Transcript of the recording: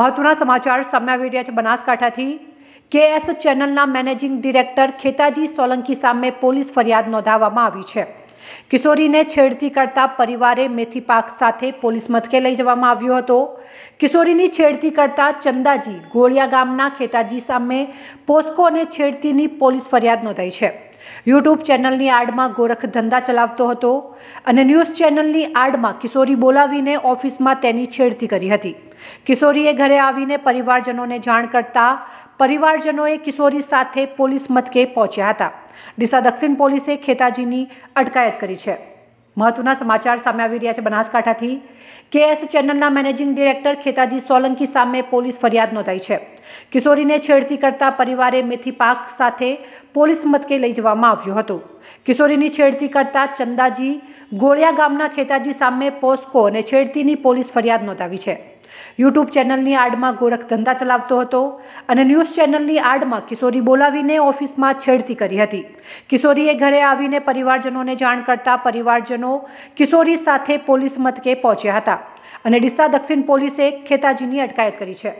મહત્વના સમાચાર સામે આવી રહ્યા છે બનાસકાંઠાથી કેએસ ચેનલના મેનેજિંગ ડિરેક્ટર ખેતાજી સોલંકી સામે પોલીસ ફરિયાદ નોંધાવવામાં આવી છે કિશોરીને છેડતી કરતા પરિવારે મેથી પાક સાથે પોલીસ મથકે લઈ જવામાં આવ્યો હતો કિશોરીની છેડતી કરતા ચંદાજી ગોળિયા ગામના ખેતાજી સામે પોસ્કો અને છેડતીની પોલીસ ફરિયાદ નોંધાઈ છે યુટ્યુબ ચેનલની આડમાં ગોરખ ધંધા ચલાવતો હતો અને ન્યૂઝ ચેનલની આડમાં કિશોરી બોલાવીને ઓફિસમાં તેની છેડતી કરી હતી કિશોરીએ ઘરે આવીને પરિવારજનોને જાણ કરતા પરિવારજનોએ કિશોરી સાથે પોલીસ મથકે પહોંચ્યા હતા ડીસા દક્ષિણ પોલીસે ખેતાજીની અટકાયત કરી છે મહત્વના સમાચાર સામે આવી રહ્યા છે બનાસકાંઠાથી કેએસ ચેનલના મેનેજિંગ ડિરેક્ટર ખેતાજી સોલંકી સામે પોલીસ ફરિયાદ નોંધાઈ છે કિશોરીને છેડતી કરતા પરિવારે મેથી પાક સાથે પોલીસ મથકે લઈ જવામાં આવ્યું હતું કિશોરીની છેડતી કરતા ચંદાજી ગોળિયા ગામના ખેતાજી સામે પોસ્કો અને છેડતીની પોલીસ ફરિયાદ નોંધાવી છે યુટ્યુબ ચેનલની આડમાં ગોરખ ધંધા ચલાવતો હતો અને ન્યૂઝ ચેનલની આડમાં કિશોરી બોલાવીને ઓફિસમાં છેડતી કરી હતી કિશોરીએ ઘરે આવીને પરિવારજનોને જાણ કરતા પરિવારજનો કિશોરી સાથે પોલીસ મથકે પહોંચ્યા હતા અને ડીસા દક્ષિણ પોલીસે ખેતાજીની અટકાયત કરી છે